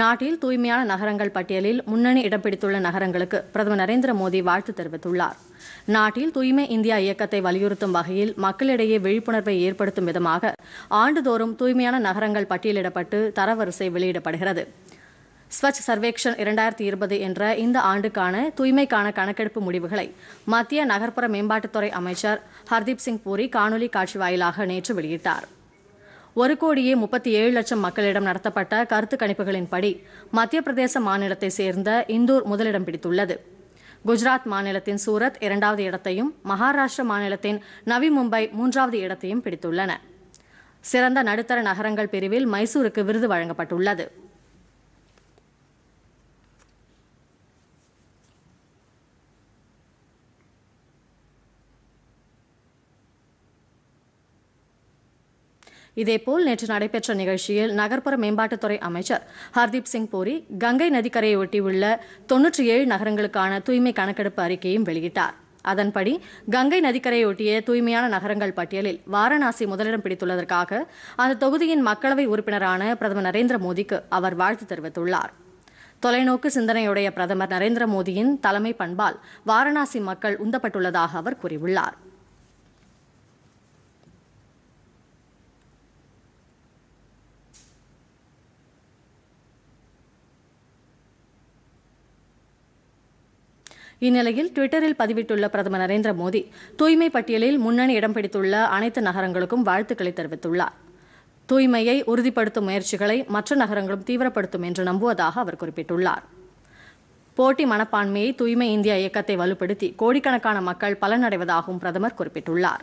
நாட்டில் தூய்மையான நகரங்கள் பட்டியலில் முன்னணி இடம் பிடித்துள்ள நகரங்களுக்கு பிரதமர் நரேந்திர மோடி வாழ்த்து தெரிவித்துள்ளார் நாட்டில் தூய்மை இந்தியா இயக்கத்தை வலியுறுத்தும் வகையில் மக்களிடையே விழிப்புணர்வை ஏற்படுத்தும் விதமாக ஆண்டுதோறும் தூய்மையான நகரங்கள் பட்டியலிடப்பட்டு தரவரிசை வெளியிடப்படுகிறது ஸ்வச் சர்வேக்ஷன் இரண்டாயிரத்தி இருபது என்ற இந்த ஆண்டுக்கான தூய்மைக்கான கணக்கெடுப்பு முடிவுகளை மத்திய நகர்ப்புற மேம்பாட்டுத்துறை அமைச்சர் ஹர்தீப் சிங் பூரி காணொலி காட்சி வாயிலாக நேற்று வெளியிட்டார் ஒரு கோடியே முப்பத்தி ஏழு லட்சம் மக்களிடம் நடத்தப்பட்ட கருத்து கணிப்புகளின்படி மத்திய பிரதேச மாநிலத்தை சேர்ந்த இந்தூர் முதலிடம் பிடித்துள்ளது குஜராத் மாநிலத்தின் சூரத் இரண்டாவது இடத்தையும் மகாராஷ்டிர மாநிலத்தின் நவி மும்பை மூன்றாவது இடத்தையும் பிடித்துள்ளன சிறந்த நடுத்தர நகரங்கள் பிரிவில் மைசூருக்கு விருது வழங்கப்பட்டுள்ளது இதேபோல் நேற்று நடைபெற்ற நிகழ்ச்சியில் நகர்ப்புற மேம்பாட்டுத்துறை அமைச்சர் ஹர்தீப் சிங் பூரி கங்கை நதிக்கரையை ஒட்டியுள்ள தொன்னூற்றி ஏழு நகரங்களுக்கான தூய்மை கணக்கெடுப்பு அறிக்கையும் வெளியிட்டார் அதன்படி கங்கை நதிக்கரையொட்டிய தூய்மையான நகரங்கள் பட்டியலில் வாரணாசி முதலிடம் பிடித்துள்ளதற்காக அந்த தொகுதியின் மக்களவை உறுப்பினரான பிரதமர் நரேந்திர மோடிக்கு அவர் வாழ்த்து தெரிவித்துள்ளார் தொலைநோக்கு சிந்தனையுடைய பிரதமர் நரேந்திர மோடியின் தலைமை பண்பால் வாரணாசி மக்கள் உந்தப்பட்டுள்ளதாக அவர் கூறியுள்ளார் இந்நிலையில் டுவிட்டரில் பதிவிட்டுள்ள பிரதமர் நரேந்திர மோடி தூய்மை பட்டியலில் முன்னணி இடம் பிடித்துள்ள அனைத்து நகரங்களுக்கும் வாழ்த்துக்களை தெரிவித்துள்ளார் தூய்மையை உறுதிப்படுத்தும் முயற்சிகளை மற்ற நகரங்களும் தீவிரப்படுத்தும் என்று நம்புவதாக அவர் குறிப்பிட்டுள்ளார் போட்டி மனப்பான்மையை தூய்மை இந்தியா இயக்கத்தை வலுப்படுத்தி கோடிக்கணக்கான மக்கள் பலனடைவதாகவும் பிரதமர் குறிப்பிட்டுள்ளார்